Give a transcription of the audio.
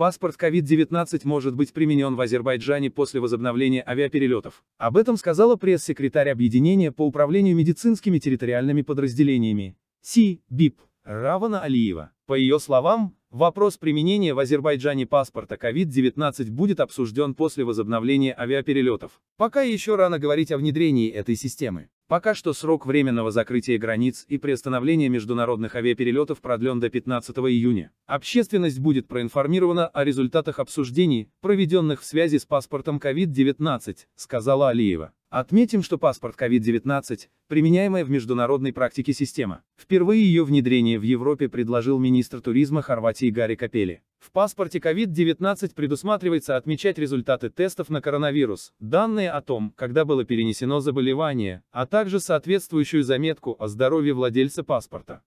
Паспорт COVID-19 может быть применен в Азербайджане после возобновления авиаперелетов. Об этом сказала пресс-секретарь Объединения по управлению медицинскими территориальными подразделениями Си БИП Равана Алиева. По ее словам, вопрос применения в Азербайджане паспорта COVID-19 будет обсужден после возобновления авиаперелетов. Пока еще рано говорить о внедрении этой системы. Пока что срок временного закрытия границ и приостановления международных авиаперелетов продлен до 15 июня. Общественность будет проинформирована о результатах обсуждений, проведенных в связи с паспортом COVID-19, сказала Алиева. Отметим, что паспорт COVID-19 – применяемая в международной практике система. Впервые ее внедрение в Европе предложил министр туризма Хорватии Гарри Капели. В паспорте COVID-19 предусматривается отмечать результаты тестов на коронавирус, данные о том, когда было перенесено заболевание, а также соответствующую заметку о здоровье владельца паспорта.